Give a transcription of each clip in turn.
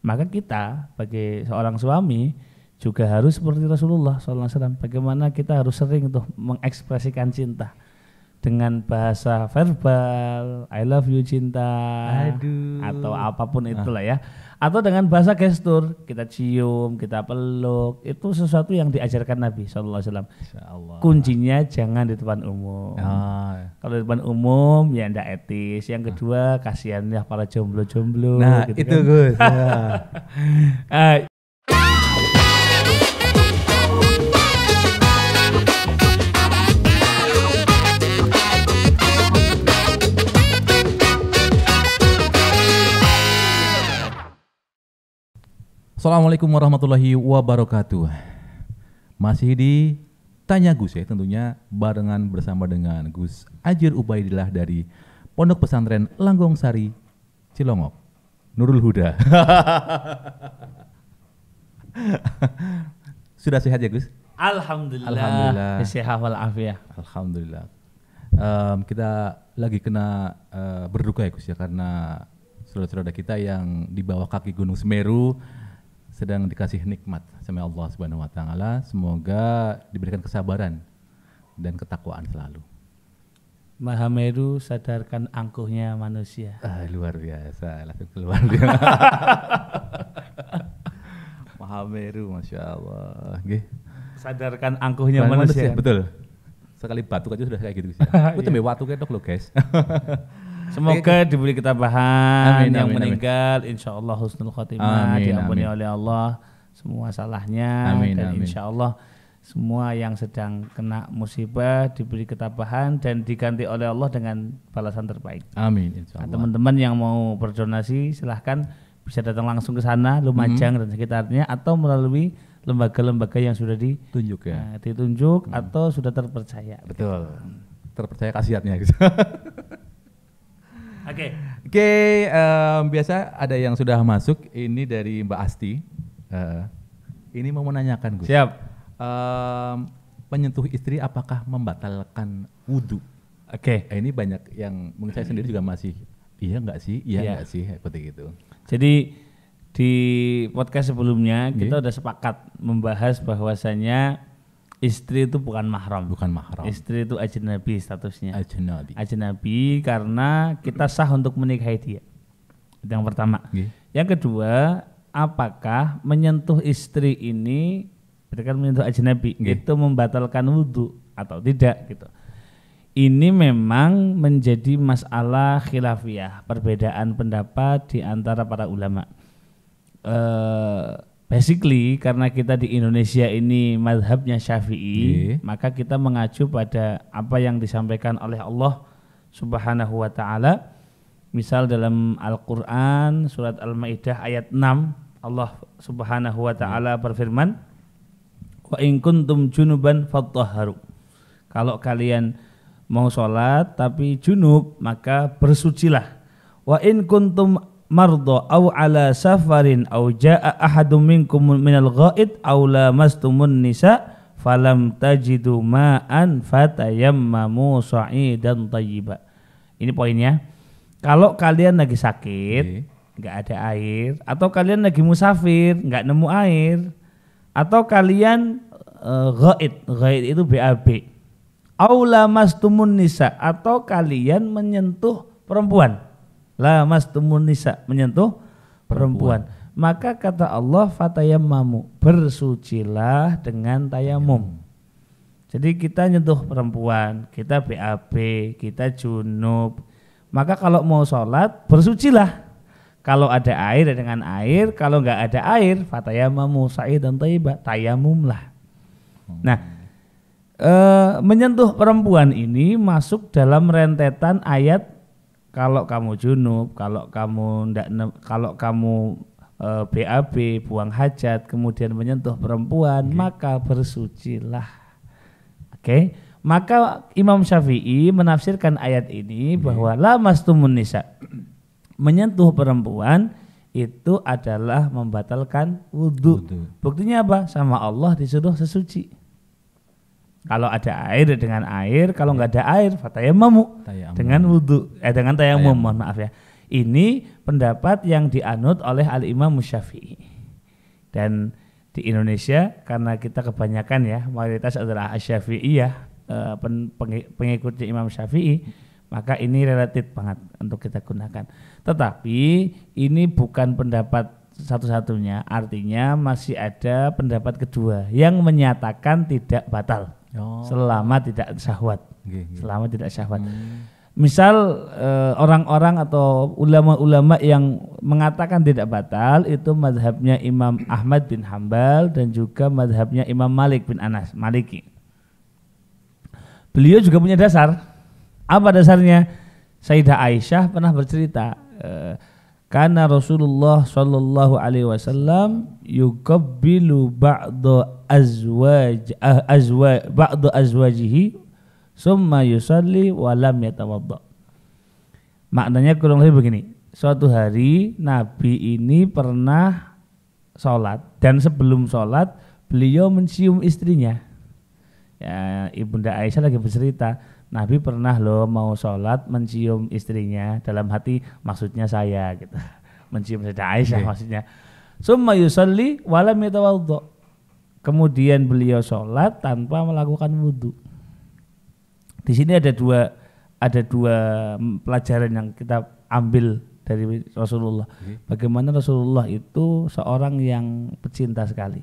Maka kita bagi seorang suami juga harus seperti Rasulullah SAW. Bagaimana kita harus sering tuh mengekspresikan cinta dengan bahasa verbal, I love you cinta, Aduh. atau apapun itulah ya atau dengan bahasa gestur kita cium kita peluk itu sesuatu yang diajarkan Nabi saw kuncinya jangan di depan umum ah. Iya. kalau di depan umum ya tidak etis yang kedua kasihan ya para jomblo-jomblo nah gitu itu kan. Gus ya. uh, Assalamualaikum warahmatullahi wabarakatuh. Masih di Tanya Gus ya, tentunya barengan bersama dengan Gus Ajir Ubaidillah dari Pondok Pesantren Langgong Sari, Cilongok. Nurul Huda. Sudah sehat ya Gus? Alhamdulillah. Alhamdulillah. Sehat Alhamdulillah. Um, kita lagi kena uh, berduka ya Gus ya karena saudara-saudara kita yang di bawah kaki Gunung Semeru sedang dikasih nikmat sama Allah Subhanahu wa taala. Semoga diberikan kesabaran dan ketakwaan selalu. Maha Meru sadarkan angkuhnya manusia. Ah, luar biasa, langsung keluar dia. Maha Meru, masya Allah. Gih, Sadarkan angkuhnya manusia. manusia. Betul. Sekali batuk aja sudah kayak gitu. Itu ya. iya. batuk kayak dok lo guys. Semoga diberi ketabahan amin, yang amin, meninggal amin. insya Allah husnul khotimah amin, diampuni amin. oleh Allah semua salahnya amin, dan amin. insya Allah semua yang sedang kena musibah diberi ketabahan dan diganti oleh Allah dengan balasan terbaik. Amin. teman nah, teman-teman yang mau berdonasi silahkan bisa datang langsung ke sana Lumajang -hmm. dan sekitarnya atau melalui lembaga-lembaga yang sudah ditunjuk ya. uh, ditunjuk -hmm. atau sudah terpercaya. Betul. Terpercaya kasihatnya gitu. Oke. Oke, biasa ada yang sudah masuk. Ini dari Mbak Asti. Uh, ini mau menanyakan gue. Siap. Um, menyentuh istri apakah membatalkan wudhu? Oke. Okay. Eh, ini banyak yang mungkin saya sendiri juga masih iya nggak sih, iya, iya. nggak sih seperti itu. Jadi di podcast sebelumnya yeah. kita iya. udah sepakat membahas bahwasannya Istri itu bukan mahram. Bukan mahram. Istri itu ajnabi statusnya. Ajnabi. Ajnabi karena kita sah untuk menikahi dia. yang pertama. Okay. Yang kedua, apakah menyentuh istri ini berikan menyentuh ajnabi okay. itu membatalkan wudhu atau tidak gitu. Ini memang menjadi masalah khilafiyah, perbedaan pendapat di antara para ulama. Eh basically karena kita di Indonesia ini madhabnya Syafi'i, yeah. maka kita mengacu pada apa yang disampaikan oleh Allah Subhanahu wa taala. Misal dalam Al-Qur'an surat Al-Maidah ayat 6 Allah Subhanahu wa taala berfirman, "Wa in kuntum junuban fattaharu Kalau kalian mau sholat tapi junub maka bersucilah. Wa in kuntum mardo au ala safarin au jaa ahadum minkum minal ghaid au lamastumun nisa falam tajidu ma'an fatayammamu sa'idan tayyiba. Ini poinnya. Kalau kalian lagi sakit, iya. nggak okay. ada air, atau kalian lagi musafir, nggak nemu air, atau kalian uh, ghaid, ghaid itu BAB. Aula mastumun nisa atau kalian menyentuh perempuan lamas tumun nisa menyentuh perempuan. perempuan. Maka kata Allah fatayamamu bersucilah dengan tayamum. Jadi kita nyentuh perempuan, kita BAB, kita junub. Maka kalau mau sholat bersucilah. Kalau ada air ya dengan air, kalau nggak ada air sa'id dan tayibat tayamum lah hmm. Nah, Uh, menyentuh perempuan ini masuk dalam rentetan ayat kalau kamu junub, kalau kamu ndak kalau kamu e, eh, BAB, buang hajat, kemudian menyentuh perempuan, okay. maka bersucilah. Oke. Okay? Maka Imam Syafi'i menafsirkan ayat ini bahwa la mastumun nisa menyentuh perempuan itu adalah membatalkan wudhu. wudhu. Buktinya apa? Sama Allah disuruh sesuci. Kalau ada air dengan air, kalau nggak ada air fatayamamu dengan wudhu eh dengan tayamum, mohon maaf ya. Ini pendapat yang dianut oleh Al Imam Syafi'i. Dan di Indonesia karena kita kebanyakan ya mayoritas adalah ya, eh, pengikutnya Imam Syafi'i maka ini relatif banget untuk kita gunakan. Tetapi ini bukan pendapat satu-satunya, artinya masih ada pendapat kedua yang menyatakan tidak batal. Oh. Selama tidak syahwat. Okay, okay. Selama tidak syahwat. Hmm. Misal eh, orang-orang uh, atau ulama-ulama yang mengatakan tidak batal itu madhabnya Imam Ahmad bin Hambal dan juga madhabnya Imam Malik bin Anas Maliki. Beliau juga punya dasar. Apa dasarnya? Sayyidah Aisyah pernah bercerita uh, karena Rasulullah Shallallahu Alaihi Wasallam yukabilu ba'da azwaj ah, azwa ba'da azwajihi summa yusalli walam yatawadda. Maknanya kurang lebih begini. Suatu hari Nabi ini pernah sholat dan sebelum sholat beliau mencium istrinya. Ya, Ibunda Aisyah lagi bercerita Nabi pernah lo mau sholat mencium istrinya dalam hati maksudnya saya gitu mencium saja Aisyah iya. maksudnya summa yusalli walam yatawaddo kemudian beliau sholat tanpa melakukan wudhu di sini ada dua ada dua mm, pelajaran yang kita ambil dari Rasulullah iya. bagaimana Rasulullah itu seorang yang pecinta sekali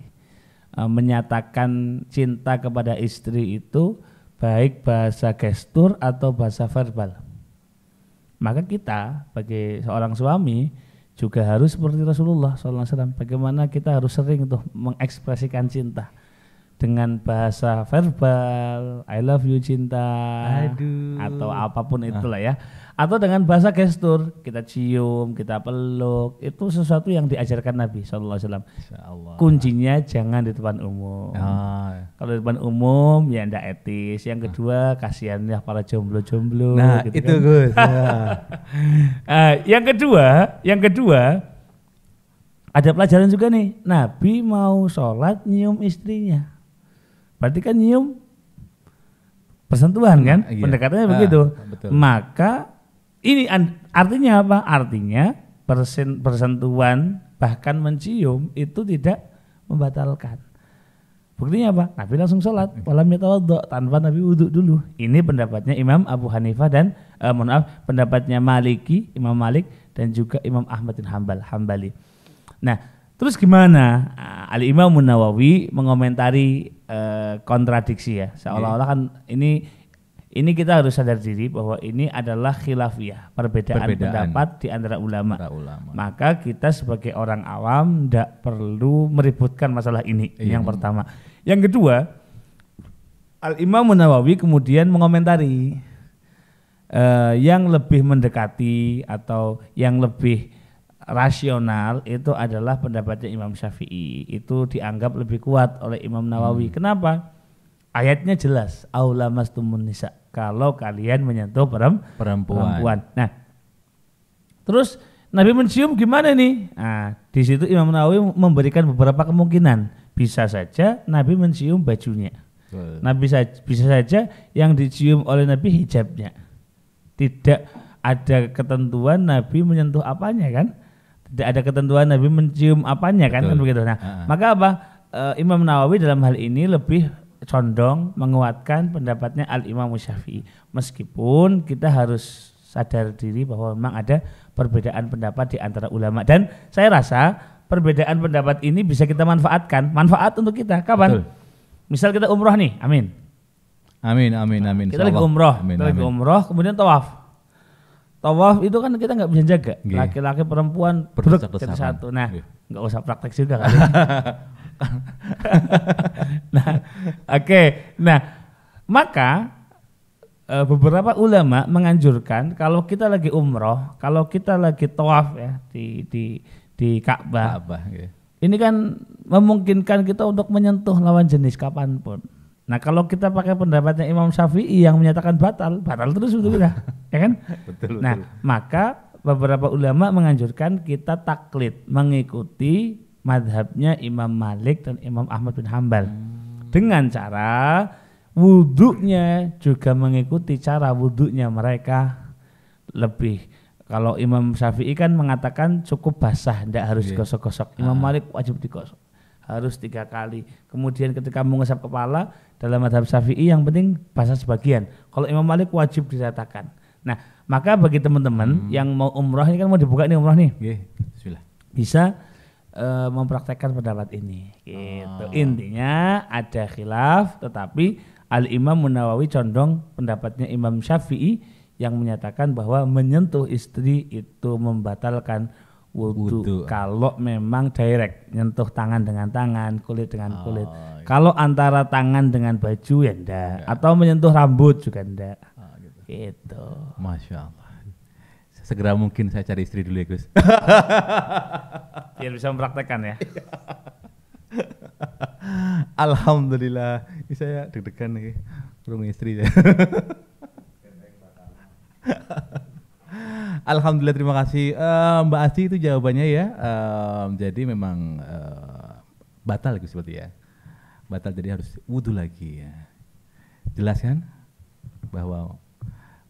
e, menyatakan cinta kepada istri itu baik bahasa gestur atau bahasa verbal. Maka kita bagi seorang suami juga harus seperti Rasulullah SAW. Bagaimana kita harus sering tuh mengekspresikan cinta dengan bahasa verbal, I love you cinta, Aduh. atau apapun ah. itulah ya, atau dengan bahasa gestur, kita cium, kita peluk, itu sesuatu yang diajarkan Nabi saw. Kuncinya jangan di depan umum. Ah kalau di depan umum ya ndak etis yang kedua kasihan ya para jomblo-jomblo nah gitu itu kan. Gus ya. uh, yang kedua yang kedua ada pelajaran juga nih Nabi mau sholat nyium istrinya berarti kan nyium persentuhan kan iya. pendekatannya ah, begitu betul. maka ini artinya apa artinya persen persentuhan bahkan mencium itu tidak membatalkan Buktinya apa? Nabi langsung sholat, hmm. walam yatawaddo, tanpa Nabi wudhu dulu. Ini pendapatnya Imam Abu Hanifah dan, eh, mohon maaf, pendapatnya Maliki, Imam Malik, dan juga Imam Ahmad bin Hambal, Hambali. Nah, terus gimana ah, Ali Imam Munawawi mengomentari eh, kontradiksi ya? Seolah-olah iya. kan ini ini kita harus sadar diri bahwa ini adalah khilafiyah, perbedaan, perbedaan. pendapat di antara ulama. ulama. Maka kita sebagai orang awam tidak perlu meributkan masalah ini. Iya. Yang pertama. Yang kedua, Al Imam Nawawi kemudian mengomentari uh, yang lebih mendekati atau yang lebih rasional itu adalah pendapatnya Imam Syafi'i. Itu dianggap lebih kuat oleh Imam Nawawi. Hmm. Kenapa? ayatnya jelas aulamas tumunisa kalau kalian menyentuh perempuan. perempuan. Nah, terus Nabi mencium gimana nih? Nah, di situ Imam Nawawi memberikan beberapa kemungkinan. Bisa saja Nabi mencium bajunya. Hmm. Nabi sa bisa saja yang dicium oleh Nabi hijabnya. Tidak ada ketentuan Nabi menyentuh apanya kan? Tidak ada ketentuan Nabi mencium apanya kan? Betul. kan begitu. Nah, uh ah. -huh. maka apa? Uh, Imam Nawawi dalam hal ini lebih condong menguatkan pendapatnya Al Imam Syafi'i. Meskipun kita harus sadar diri bahwa memang ada perbedaan pendapat di antara ulama dan saya rasa perbedaan pendapat ini bisa kita manfaatkan, manfaat untuk kita. Kapan? Betul. Misal kita umroh nih, amin. Amin, amin, nah, amin. Kita lagi umroh, amin, kita lagi umroh, kemudian tawaf. Tawaf itu kan kita nggak bisa jaga. Laki-laki perempuan berdua satu. Nah, nggak usah praktek juga kan. nah, oke. Okay. Nah, maka eh, beberapa ulama menganjurkan kalau kita lagi umroh, kalau kita lagi tawaf ya di di di Ka'bah. Ka'bah iya. Ini kan memungkinkan kita untuk menyentuh lawan jenis kapanpun. Nah kalau kita pakai pendapatnya Imam Syafi'i yang menyatakan batal, batal terus betul ya kan? Betul, nah betul. maka beberapa ulama menganjurkan kita taklid mengikuti madhabnya Imam Malik dan Imam Ahmad bin Hambal hmm. dengan cara wuduknya juga mengikuti cara wuduknya mereka lebih kalau Imam Syafi'i kan mengatakan cukup basah, tidak harus iya. gosok-gosok. Yeah. Imam ah. Malik wajib digosok, harus tiga kali. Kemudian ketika mengusap kepala dalam madhab Syafi'i yang penting basah sebagian. Kalau Imam Malik wajib diratakan. Nah, maka bagi teman-teman hmm. yang mau umroh ini kan mau dibuka nih umroh nih, yeah. Bismillah. bisa uh, mempraktekkan pendapat ini. Gitu. Oh. Intinya ada khilaf tetapi Al-Imam Munawawi condong pendapatnya Imam Syafi'i yang menyatakan bahwa menyentuh istri itu membatalkan wudhu kalau memang direct nyentuh tangan dengan tangan kulit dengan oh, kulit oh, kalau antara tangan dengan baju ya enggak, atau menyentuh rambut juga enggak, oh, gitu. gitu masya Allah segera mungkin saya cari istri dulu ya Gus. Biar bisa mempraktekkan ya. Alhamdulillah, ini saya deg-degan nih, belum istri ya. Alhamdulillah terima kasih uh, Mbak Asti itu jawabannya ya. Uh, jadi memang uh, batal Gus seperti ya. Batal jadi harus wudhu lagi ya. Jelas kan bahwa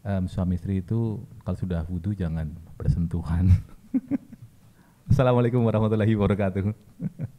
um, suami istri itu kalau sudah wudhu jangan bersentuhan. Assalamualaikum warahmatullahi wabarakatuh.